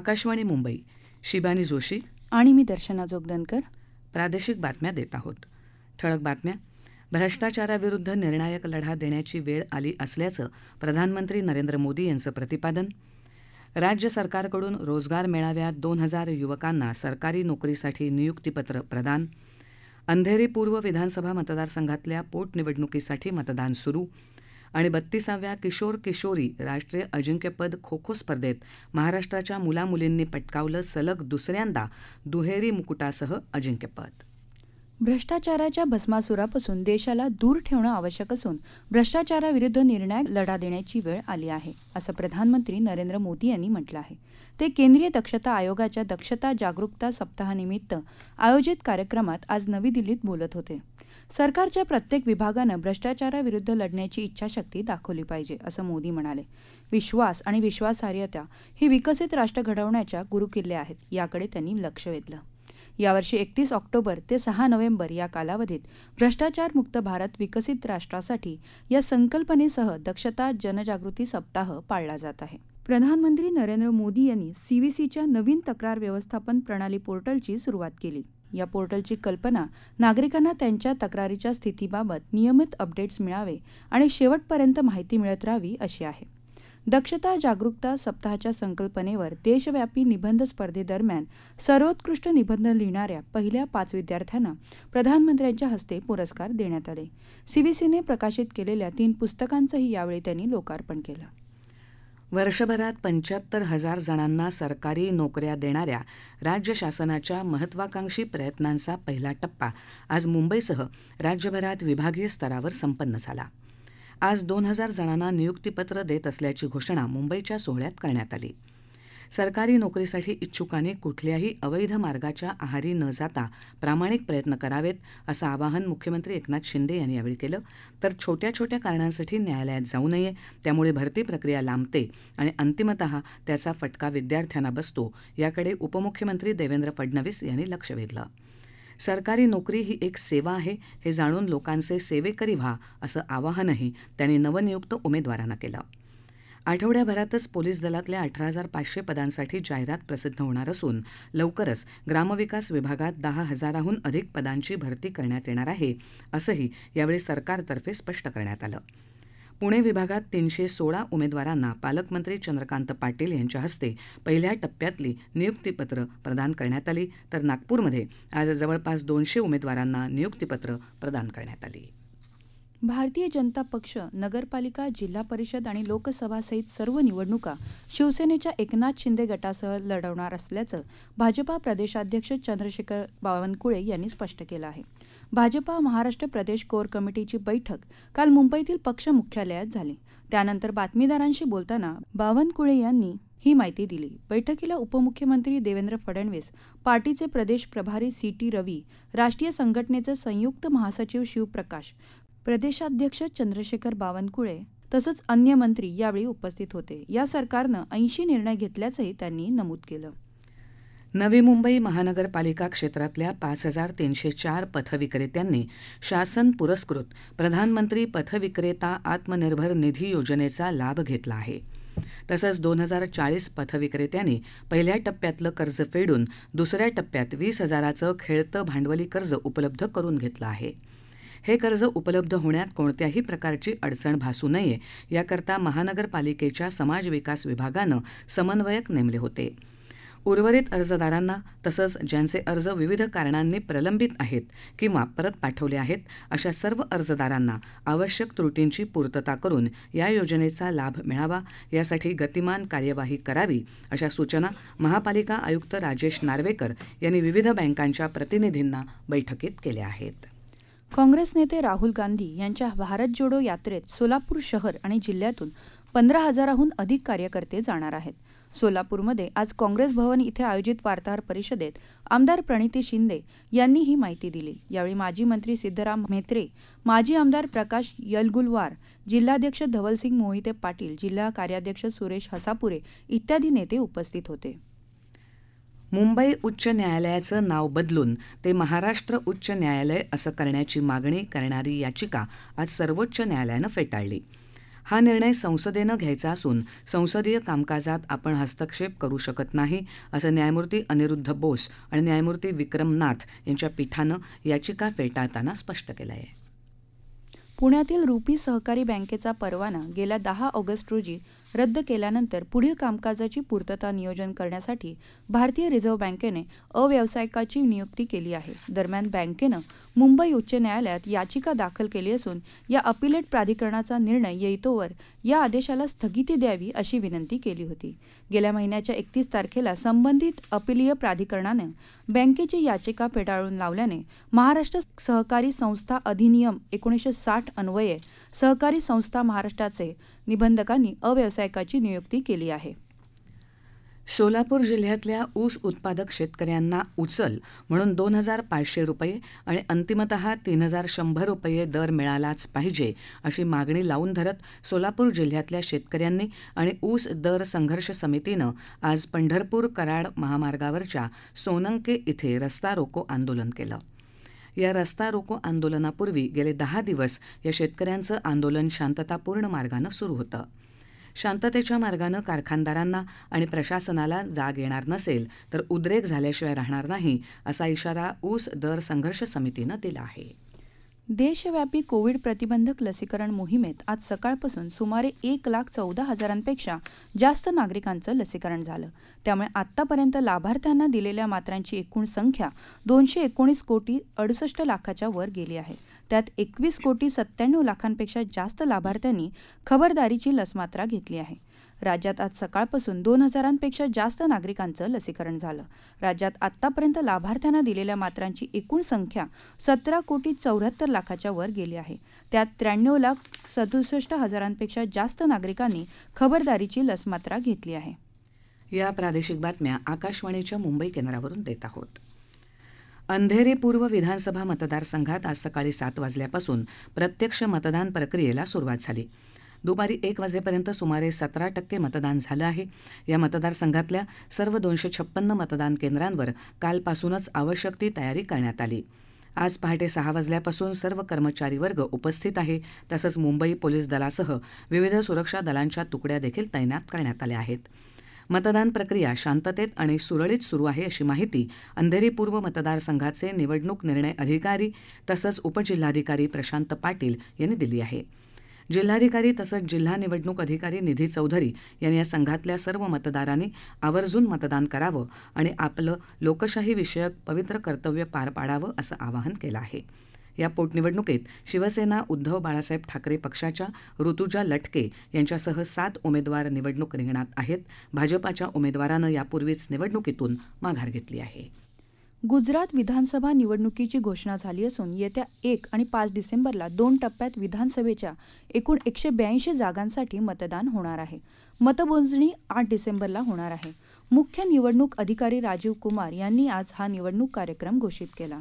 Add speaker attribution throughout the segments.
Speaker 1: आकाशवाणी मुंबई शिबानी जोशी
Speaker 2: आणि मी दर्शना जोगदनकर
Speaker 1: प्रादेशिक बातम्या देत आहोत ठळक बातम्या भ्रष्टाचाराविरुद्ध निर्णायक लढा देण्याची वेळ आली असल्याचं प्रधानमंत्री नरेंद्र मोदी यांचं प्रतिपादन राज्य सरकारकडून रोजगार मेळाव्यात दोन हजार युवकांना सरकारी नोकरीसाठी नियुक्तीपत्र प्रदान अंधेरी पूर्व विधानसभा मतदारसंघातल्या पोटनिवडणुकीसाठी मतदान सुरू आणि बत्तीसाव्या किशोर किशोरी राष्ट्रीय अजिंक्यपद खो खो स्पर्धेत महाराष्ट्राच्या मुलामुलींनी पटकावलं सलग दुसऱ्यांदा दुहेरी मुकुटासह अजिंक्यपद
Speaker 2: भ्रष्टाचाराच्या भस्मासुरापासून देशाला दूर ठेवणं आवश्यक असून भ्रष्टाचाराविरुद्ध निर्णायक लढा देण्याची वेळ आली आहे असं प्रधानमंत्री नरेंद्र मोदी यांनी म्हटलं आहे ते केंद्रीय दक्षता आयोगाच्या दक्षता जागरूकता सप्ताहानिमित्त आयोजित कार्यक्रमात आज नवी दिल्लीत बोलत होते सरकारच्या प्रत्येक विभागानं भ्रष्टाचाराविरुद्ध लढण्याची इच्छाशक्ती दाखवली पाहिजे असं मोदी म्हणाले विश्वास आणि विश्वासार्हता ही विकसित राष्ट्र घडवण्याच्या गुरुकिल्ले आहेत याकडे त्यांनी लक्ष वेधलं यावर्षी एकतीस ऑक्टोबर ते सहा नोव्हेंबर या कालावधीत भ्रष्टाचार मुक्त भारत विकसित राष्ट्रासाठी या संकल्पनेसह दक्षता जनजागृती सप्ताह पाळला जात आहे प्रधानमंत्री नरेंद्र मोदी यांनी सीव्हीसीच्या नवीन तक्रार व्यवस्थापन प्रणाली पोर्टलची सुरुवात केली या पोर्टलची कल्पना नागरिकांना त्यांच्या तक्रारीच्या स्थितीबाबत नियमित अपडेट्स मिळावे आणि शेवटपर्यंत माहिती मिळत राहावी अशी आहे दक्षता जागरूकता सप्ताहाच्या संकल्पनेवर देशव्यापी निबंध स्पर्धेदरम्यान सर्वोत्कृष्ट निबंध लिहिणाऱ्या पहिल्या पाच विद्यार्थ्यांना प्रधानमंत्र्यांच्या हस्ते पुरस्कार देण्यात आले सीबीसीने प्रकाशित केलेल्या तीन पुस्तकांचंही यावेळी त्यांनी लोकार्पण केलं
Speaker 1: वर्षभरात पंच्याहत्तर हजार जणांना सरकारी नोकऱ्या देणाऱ्या राज्य शासनाच्या महत्वाकांक्षी प्रयत्नांचा पहिला टप्पा आज मुंबईसह राज्यभरात विभागीय स्तरावर संपन्न झाला आज दोन हजार जणांना नियुक्तीपत्र देत असल्याची घोषणा मुंबईच्या सोहळ्यात करण्यात आली सरकारी नोकरीसाठी इच्छुकांनी कुठल्याही अवैध मार्गाच्या आहारी न जाता प्रामाणिक प्रयत्न करावेत असं आवाहन मुख्यमंत्री एकनाथ शिंदे यांनी यावेळी केलं तर छोट्या छोट्या कारणांसाठी न्यायालयात जाऊ नये त्यामुळे भरती प्रक्रिया लांबते आणि अंतिमत त्याचा फटका विद्यार्थ्यांना बसतो याकडे उपमुख्यमंत्री देवेंद्र फडणवीस यांनी लक्ष वेधलं सरकारी नोकरी ही एक सेवा आहे हे जाणून लोकांचे सेवेकरी व्हा असं आवाहनही त्यांनी नवनियुक्त उमेदवारांना केलं आठवड्याभरातच पोलीस दलातल्या अठरा हजार पाचशे पदांसाठी जाहिरात प्रसिद्ध होणार असून लवकरच ग्रामविकास विभागात दहा हजाराहून अधिक पदांची भरती करण्यात येणार आहे असंही यावेळी सरकारतर्फे स्पष्ट करण्यात आलं पुणे विभागात तीनशे सोळा उमेदवारांना पालकमंत्री चंद्रकांत पाटील यांच्या हस्ते पहिल्या टप्प्यातली नियुक्तीपत्र प्रदान करण्यात आली तर नागपूरमध्ये आज जवळपास दोनशे उमेदवारांना नियुक्तीपत्र प्रदान करण्यात आली
Speaker 2: भारतीय जनता पक्ष नगरपालिका जिल्हा परिषद आणि लोकसभासहित सर्व निवडणुका शिवसेनेच्या एकनाथ शिंदे गटासह लढवणार असल्याचं भाजपा प्रदेशाध्यक्ष चंद्रशेखर बावनकुळे यांनी स्पष्ट केलं आहे भाजपा महाराष्ट्र प्रदेश कोर कमिटीची बैठक काल मुंबईतील पक्ष मुख्यालयात झाली त्यानंतर बातमीदारांशी बोलताना बावनकुळे यांनी ही माहिती दिली बैठकीला उपमुख्यमंत्री देवेंद्र फडणवीस पार्टीचे प्रदेश प्रभारी सी टी रवी राष्ट्रीय संघटनेचे संयुक्त महासचिव शिवप्रकाश प्रदेशाध्यक्ष चंद्रशेखर बावनकुळे तसंच अन्य मंत्री यावेळी उपस्थित होते या सरकारनं ऐंशी निर्णय घेतल्याचंही त्यांनी नमूद केलं
Speaker 1: नवी मुंबई महानगरपालिका क्षेत्रातल्या पाच हजार तीनशे चार पथविक्रेत्यांनी शासन पुरस्कृत प्रधानमंत्री पथविक्रेता आत्मनिर्भर निधी योजनेचा लाभ घेतला आहे तसंच दोन हजार चाळीस पथविक्रेत्यांनी पहिल्या टप्प्यातलं कर्ज फेडून दुसऱ्या टप्प्यात वीस हजाराचं खेळतं भांडवली कर्ज उपलब्ध करून घेतलं आहे हे कर्ज उपलब्ध होण्यात कोणत्याही प्रकारची अडचण भासू नये याकरता महानगरपालिकेच्या समाज विकास विभागानं समन्वयक नेमले होते उर्वरित अर्जदारांना तसंच ज्यांचे अर्ज विविध कारणांनी प्रलंबित आहेत किंवा परत पाठवले आहेत अशा सर्व अर्जदारांना आवश्यक त्रुटींची पूर्तता करून या योजनेचा लाभ मिळावा यासाठी गतिमान कार्यवाही करावी अशा सूचना महापालिका आयुक्त राजेश नार्वेकर यांनी विविध बँकांच्या प्रतिनिधींना बैठकीत केल्या आहेत
Speaker 2: काँग्रेस नेते राहुल गांधी यांच्या भारत जोडो यात्रेत सोलापूर शहर आणि जिल्ह्यातून पंधरा हजाराहून अधिक कार्यकर्ते जाणार आहेत सोलापूरमध्ये आज काँग्रेस भवन इथे आयोजित वार्ताहर परिषदेत आमदार प्रणिती शिंदे यांनी ही माहिती दिली यावेळी माजी मंत्री सिद्धराम म्हेत्रे माजी आमदार प्रकाश यलगुलवार जिल्हाध्यक्ष धवलसिंग मोहिते पाटील जिल्हा कार्याध्यक्ष सुरेश हसापुरे इत्यादी नेते उपस्थित होते
Speaker 1: मुंबई उच्च न्यायालयाचं नाव बदलून ते महाराष्ट्र उच्च न्यायालय असं करण्याची मागणी करणारी याचिका आज सर्वोच्च न्यायालयानं फेटाळली हा निर्णय संसदेनं घ्यायचा असून संसदीय कामकाजात आपण हस्तक्षेप करू शकत नाही असं न्यायमूर्ती अनिरुद्ध बोस आणि न्यायमूर्ती विक्रम नाथ यांच्या पीठानं याचिका फेटाळताना स्पष्ट केलं आहे
Speaker 2: पुण्यातील रुपी सहकारी बँकेचा परवाना गेल्या दहा ऑगस्ट रोजी रद्द केल्यानंतर पुढील कामकाजाची पूर्तता नियोजन करण्यासाठी भारतीय रिझर्व्ह बँकेने अव्यावसायिकाची नियुक्ती केली आहे दरम्यान बँकेनं मुंबई उच्च न्यायालयात याचिका दाखल केली असून या अपिलेट प्राधिकरणाचा निर्णय येईतोवर या आदेशाला स्थगिती द्यावी अशी विनंती केली होती गेल्या महिन्याच्या एकतीस तारखेला संबंधित अपिलीय प्राधिकरणानं बँकेची याचिका फेटाळून लावल्याने महाराष्ट्र सहकारी संस्था अधिनियम एकोणीसशे साठ अन्वये सहकारी संस्था महाराष्ट्राचे निबंधकांनी अव्यावसायिकाची नियुक्ती केली आहे सोलापूर जिल्ह्यातल्या ऊस
Speaker 1: उत्पादक शेतकऱ्यांना उचल म्हणून दोन हजार पाचशे रुपये आणि अंतिमत तीन हजार शंभर रुपये दर मिळालाच पाहिजे अशी मागणी लावून धरत सोलापूर जिल्ह्यातल्या शेतकऱ्यांनी आणि ऊस दर संघर्ष समितीनं आज पंढरपूर कराड महामार्गावरच्या सोनंके इथे रस्ता रोको आंदोलन केलं या रस्ता रोको आंदोलनापूर्वी गेले दहा दिवस या शेतकऱ्यांचं आंदोलन शांततापूर्ण मार्गानं सुरू होतं शांततेच्या मार्गानं कारखानदारांना आणि प्रशासनाला जाग येणार नसेल तर उद्रेक झाल्याशिवाय राहणार नाही असा इशारा ऊस दर संघर्ष समितीनं दिला आहे
Speaker 2: देशव्यापी कोविड प्रतिबंधक लसीकरण मोहिमेत आज सकाळपासून सुमारे एक लाख चौदा हजारांपेक्षा जास्त नागरिकांचं लसीकरण झालं त्यामुळे आतापर्यंत लाभार्थ्यांना दिलेल्या मात्रांची एकूण संख्या दोनशे एकोणीस कोटी अडुसष्ट लाखाच्या वर गेली आहे त्यात एकवीस कोटी सत्त्याण्णव लाखांपेक्षा जास्त लाभार्थ्यांनी खबरदारीची लसमात्रा घेतली आहे राज्यात आज सकाळपासून दोन हजारांपेक्षा जास्त नागरिकांचं लसीकरण झालं राज्यात आतापर्यंत लाभार्थ्यांना दिलेल्या मात्रांची एकूण संख्या सतरा कोटी चौऱ्याहत्तर लाखाच्या वर गेली आहे त्यात त्र्याण्णव लाख सदुसष्ट हजारांपेक्षा जास्त नागरिकांनी खबरदारीची लस मात्रा घेतली आहे
Speaker 1: या प्रादेशिक बातम्या आकाशवाणीच्या मुंबई केंद्रावरून देत आहोत अंधेरी पूर्व विधानसभा मतदारसंघात आज सकाळी सात वाजल्यापासून प्रत्यक्ष मतदान प्रक्रियेला सुरुवात झाली दुपारी एक वाजेपर्यंत सुमारे सतरा टक्के मतदान झालं आहे या मतदारसंघातल्या सर्व दोनशे छप्पन्न मतदान केंद्रांवर कालपासूनच आवश्यक ती तयारी करण्यात आली आज पहाटे सहा वाजल्यापासून सर्व कर्मचारी वर्ग उपस्थित आहे तसंच मुंबई पोलीस दलासह विविध सुरक्षा दलांच्या तुकड्या देखील तैनात करण्यात आल्या आहेत मतदान प्रक्रिया शांततेत आणि सुरळीत सुरू आहे अशी माहिती अंधेरी पूर्व मतदारसंघाचे निवडणूक निर्णय अधिकारी तसंच उपजिल्हाधिकारी प्रशांत पाटील यांनी दिली आहे जिल्हाधिकारी तसंच जिल्हा निवडणूक अधिकारी निधी चौधरी यांनी या संघातल्या सर्व मतदारांनी आवर्जून मतदान करावं आणि आपलं लोकशाही विषयक पवित्र कर्तव्य पार पाडावं असं आवाहन केलं आहे या पोटनिवडणुकीत शिवसेना उद्धव बाळासाहेब ठाकरे पक्षाच्या ऋतुजा लटके यांच्यासह सात उमेदवार निवडणूक रिंगणात आहेत भाजपाच्या उमेदवारानं यापूर्वीच निवडणुकीतून माघार घेतली आहे
Speaker 2: गुजरात विधानसभा निवडणुकीची घोषणा झाली असून येत्या एक आणि पाच डिसेंबरला दोन टप्प्यात विधानसभेच्या एकूण एकशे ब्याऐंशी जागांसाठी मतदान होणार आहे मतमोजणी आठ डिसेंबरला होणार आहे मुख्य निवडणूक अधिकारी राजीव कुमार यांनी आज हा निवडणूक कार्यक्रम घोषित केला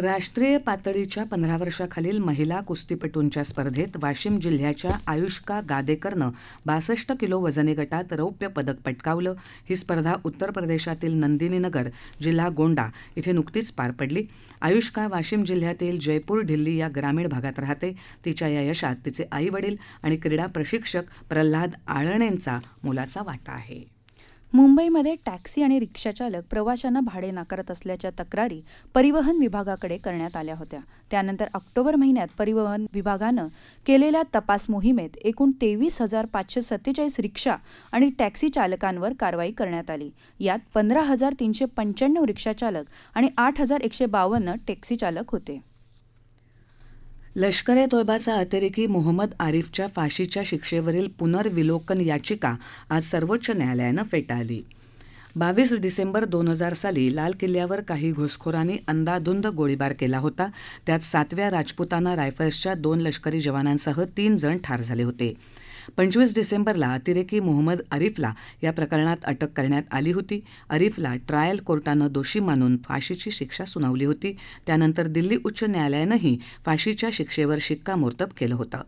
Speaker 2: राष्ट्रीय
Speaker 1: पातळीच्या पंधरा वर्षाखालील महिला कुस्तीपटूंच्या स्पर्धेत वाशिम जिल्ह्याच्या आयुष्का गादेकरनं बासष्ट किलो वजने गटात रौप्य पदक पटकावलं ही स्पर्धा उत्तर प्रदेशातील नंदिनीनगर जिल्हा गोंडा इथे नुकतीच पार पडली आयुष्का वाशिम जिल्ह्यातील जयपूर ढिल्ली या ग्रामीण भागात राहते तिच्या या यशात तिचे आई वडील आणि क्रीडा प्रशिक्षक प्रल्हाद आळणेंचा मोलाचा वाटा आहे
Speaker 2: मुंबईमध्ये टॅक्सी आणि रिक्षाचालक प्रवाशांना भाडे नाकारत असल्याच्या तक्रारी परिवहन विभागाकडे करण्यात आल्या होत्या त्यानंतर ऑक्टोबर महिन्यात परिवहन विभागानं केलेल्या तपास मोहिमेत एकूण तेवीस हजार पाचशे सत्तेचाळीस रिक्षा आणि टॅक्सी चालकांवर कारवाई करण्यात आली यात पंधरा हजार तीनशे पंच्याण्णव रिक्षाचालक आणि आठ हजार एकशे बावन्न टॅक्सी चालक होते
Speaker 1: लष्कर ए तोयबाचा अतिरेकी मोहम्मद आरिफच्या फाशीच्या शिक्षेवरील पुनर्विलोकन याचिका आज सर्वोच्च न्यायालयानं फेटाळली बावीस डिसेंबर दोन हजार साली लाल किल्ल्यावर काही घुसखोरांनी अंदाधुंद गोळीबार केला होता त्यात सातव्या राजपुताना रायफल्सच्या दोन लष्करी जवानांसह तीन जण ठार झाले होते पंचवीस डिसेंबरला अतिरेकी मोहम्मद अरिफला या प्रकरणात अटक करण्यात आली होती अरिफला ट्रायल कोर्टानं दोषी मानून फाशीची शिक्षा सुनावली होती त्यानंतर दिल्ली उच्च न्यायालयानंही फाशीच्या शिक्षेवर शिक्कामोर्तब केलं होतं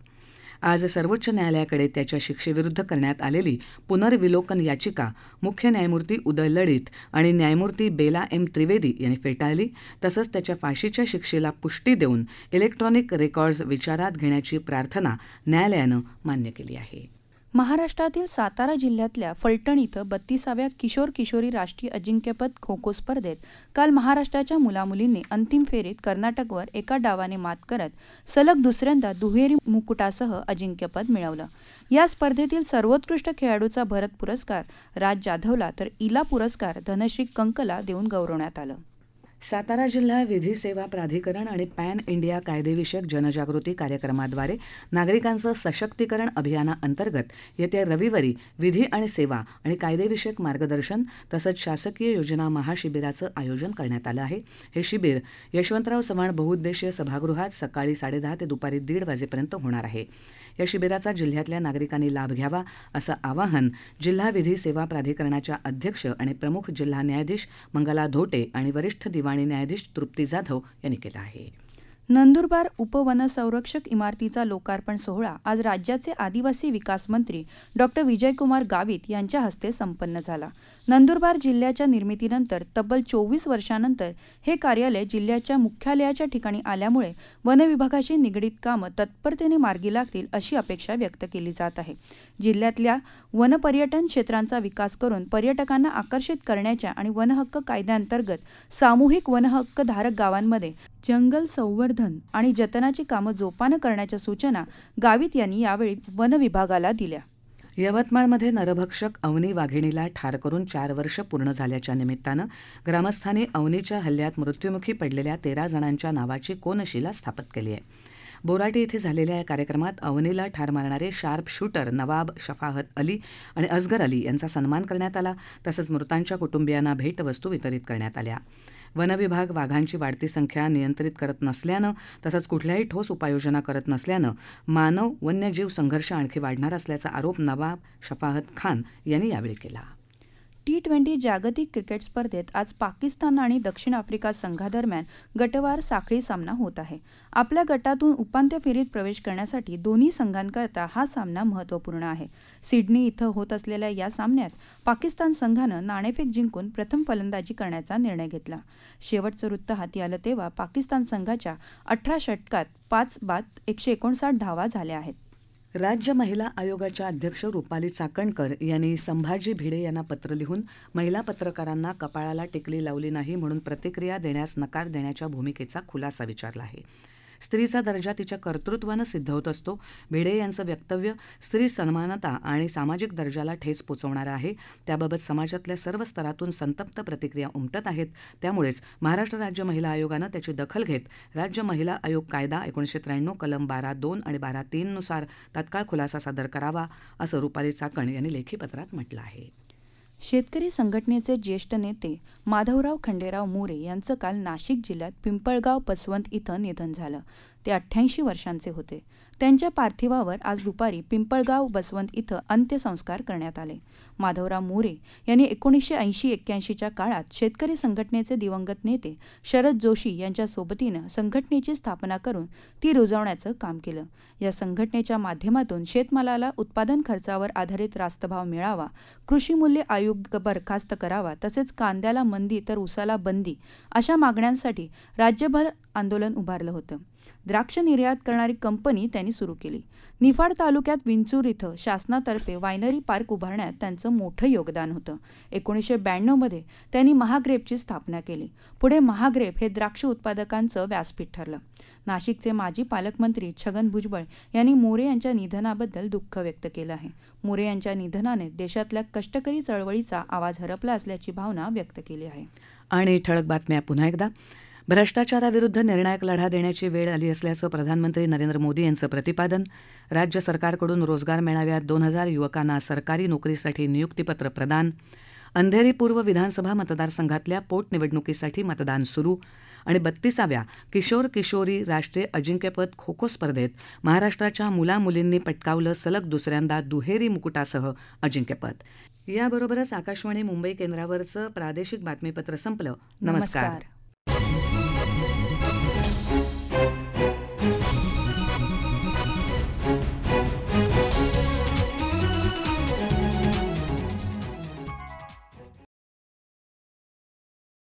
Speaker 1: आज सर्वोच्च न्यायालयाकडे त्याच्या शिक्षेविरुद्ध करण्यात आलेली पुनर्विलोकन याचिका मुख्य न्यायमूर्ती उदय लळित आणि न्यायमूर्ती बेला एम त्रिवेदी यांनी फेटाळली तसंच त्याच्या फाशीच्या शिक्षेला पुष्टी देऊन इलेक्ट्रॉनिक रेकॉर्ड्स विचारात घेण्याची प्रार्थना न्यायालयानं मान्य केली आहे
Speaker 2: महाराष्ट्रातील सातारा जिल्ह्यातल्या फलटण इथं बत्तीसाव्या किशोर किशोरी राष्ट्रीय अजिंक्यपद खो खो स्पर्धेत काल महाराष्ट्राच्या मुलामुलींनी अंतिम फेरीत कर्नाटकवर एका डावाने मात करत सलग दुसऱ्यांदा दुहेरी मुकुटासह अजिंक्यपद मिळवलं या स्पर्धेतील सर्वोत्कृष्ट खेळाडूचा भरत पुरस्कार राज जाधवला तर इला पुरस्कार धनश्री कंकला देऊन गौरवण्यात आलं
Speaker 1: सातारा जिल्हा विधी सेवा प्राधिकरण आणि पॅन इंडिया कायदेविषयक जनजागृती कार्यक्रमाद्वारे नागरिकांचं सशक्तीकरण अभियानाअंतर्गत येत्या रविवारी विधी आणि सेवा आणि कायदेविषयक मार्गदर्शन तसंच शासकीय योजना महाशिबिराचं आयोजन करण्यात आलं आहे हे शिबिर यशवंतराव चव्हाण बहुउद्देशीय सभागृहात सकाळी साडेदहा ते दुपारी दीड वाजेपर्यंत होणार आहे या शिबिराचा जिल्ह्यातल्या नागरिकांनी लाभ घ्यावा असं आवाहन जिल्हा विधी सेवा प्राधिकरणाच्या अध्यक्ष आणि प्रमुख जिल्हा न्यायाधीश मंगला धोटे आणि वरिष्ठ दिवाणी न्यायाधीश तृप्ती जाधव यांनी केलं आहे
Speaker 2: नंदुरबार उपवनसंरक्षक इमारतीचा लोकार्पण सोहळा आज राज्याचे आदिवासी विकास मंत्री डॉ विजयकुमार गावित यांच्या हस्ते संपन्न झाला नंदुरबार जिल्ह्याच्या निर्मितीनंतर तब्बल चोवीस वर्षानंतर हे कार्यालय जिल्ह्याच्या मुख्यालयाच्या ठिकाणी आल्यामुळे वनविभागाशी निगडीत कामं तत्परतेने मार्गी लागतील अशी अपेक्षा व्यक्त केली जात आहे जिल्ह्यातल्या वनपर्यटन क्षेत्रांचा विकास करून पर्यटकांना आकर्षित करण्याच्या आणि वनहक्क कायद्याअंतर्गत सामूहिक वनहक्कधारक गावांमध्ये जंगल संवर्धन आणि जतनाची कामं जोपानं करण्याच्या सूचना गावित यांनी यावेळी वनविभागाला दिल्या
Speaker 1: यवतमाळमध्ये नरभक्षक अवनी वाघिणीला ठार करून चार वर्ष पूर्ण झाल्याच्या निमित्तानं ग्रामस्थांनी अवनीच्या हल्ल्यात मृत्यूमुखी पडलेल्या तेरा जणांच्या नावाची कोनशिला स्थापित केली आहे बोराटी इथं झालेल्या या कार्यक्रमात अवनीला ठार मारणारे शार्प शूटर नवाब शफाहत अली आणि असगर अली यांचा सन्मान करण्यात आला तसंच मृतांच्या कुटुंबियांना भेटवस्तू वितरित करण्यात आल्या वनविभाग वाघांची वाढती संख्या नियंत्रित करत नसल्यानं तसंच कुठल्याही ठोस उपाययोजना करत नसल्यानं मानव वन्यजीव संघर्ष आणखी वाढणार असल्याचा आरोप नवाब शफाहत खान यांनी यावेळी केला
Speaker 2: टी ट्वेंटी जागतिक क्रिकेट स्पर्धेत आज पाकिस्तान आणि दक्षिण आफ्रिका संघादरम्यान गटवार साखळी सामना होत आहे आपल्या गटातून उपांत्य फेरीत प्रवेश करण्यासाठी दोन्ही संघांकरता हा सामना महत्त्वपूर्ण आहे सिडनी इथं होत असलेल्या या सामन्यात पाकिस्तान संघानं नाणेफेक जिंकून प्रथम फलंदाजी करण्याचा निर्णय घेतला शेवटचं वृत्त हाती आलं तेव्हा पाकिस्तान संघाच्या अठरा षटकात पाच बाद एकशे एकोणसाठ धावा झाल्या आहेत राज्य महिला आयोगाच्या
Speaker 1: अध्यक्ष रुपाली चाकणकर यांनी संभाजी भिडे यांना पत्र लिहून महिला पत्रकारांना कपाळाला टिकली लावली नाही म्हणून प्रतिक्रिया देण्यास नकार देण्याच्या भूमिकेचा खुलासा विचारला आहे स्त्रीचा दर्जा तिच्या कर्तृत्वानं सिद्ध होत असतो भिडे यांचं वक्तव्य स्त्री सन्मानता आणि सामाजिक दर्जाला ठेच पोचवणारं आहे त्याबाबत समाजातल्या सर्व स्तरातून संतप्त प्रतिक्रिया उमटत आहेत त्यामुळेच महाराष्ट्र राज्य महिला आयोगानं त्याची दखल घेत राज्य महिला आयोग कायदा एकोणीशे त्र्याण्णव कलम बारा दोन आणि बारा तीननुसार तत्काळ खुलासा सादर करावा असं रुपाली चाकण यांनी लेखी पत्रात म्हटलं आहे
Speaker 2: शेतकरी संघटनेचे ज्येष्ठ नेते माधवराव खंडेराव मोरे यांचं काल नाशिक जिल्ह्यात पिंपळगाव पसवंत इथं निधन झालं ते अठ्ठ्याऐंशी वर्षांचे होते त्यांच्या पार्थिवावर आज दुपारी पिंपळगाव बसवंत इथं अंत्यसंस्कार करण्यात आले माधवराव मोरे यांनी एकोणीसशे ऐंशी एक्क्याऐंशीच्या काळात शेतकरी संघटनेचे दिवंगत नेते शरद जोशी यांच्या सोबतीनं संघटनेची स्थापना करून ती रुजवण्याचं काम केलं या संघटनेच्या माध्यमातून शेतमालाला उत्पादन खर्चावर आधारित रास्तभाव मिळावा कृषी मूल्य आयोग बरखास्त करावा तसेच कांद्याला मंदी तर उसाला बंदी अशा मागण्यांसाठी राज्यभर आंदोलन उभारलं होतं द्राक्ष निर्यात करणारी कंपनी त्यांनी सुरू केली निफाड तालुक्यात विंचूर इथं शासनातर्फे वायनरी पार्क उभारण्यात त्यांचं मोठं योगदान होतं एकोणीसशे ब्याण्णवमध्ये त्यांनी महाग्रेपची स्थापना केली पुढे महाग्रेप हे द्राक्ष उत्पादकांचं व्यासपीठ ठरलं नाशिकचे माजी पालकमंत्री छगन भुजबळ यांनी मोरे यांच्या निधनाबद्दल दुःख व्यक्त केलं आहे मोरे यांच्या निधनाने देशातल्या कष्टकरी चळवळीचा आवाज हरपला असल्याची भावना व्यक्त केली आहे
Speaker 1: आणि ठळक बातम्या पुन्हा एकदा भ्रष्टाचाराविरुद्ध निर्णायक लढा देण्याची वेळ आली असल्याचं प्रधानमंत्री नरेंद्र मोदी यांचं प्रतिपादन राज्य सरकारकडून रोजगार मेळाव्यात दोन हजार युवकांना सरकारी नोकरीसाठी नियुक्तीपत्र प्रदान अंधेरी पूर्व विधानसभा मतदारसंघातल्या पोटनिवडणुकीसाठी मतदान सुरू आणि बत्तीसाव्या किशोर किशोरी राष्ट्रीय अजिंक्यपद खो खो स्पर्धेत महाराष्ट्राच्या मुला मुलींनी पटकावलं सलग दुसऱ्यांदा दुहेरी मुकुटासह अजिंक्यपद याबरोबरच आकाशवाणी मुंबई केंद्रावरचं प्रादेशिक बातमीपत्र संपलं नमस्कार, नमस्कार।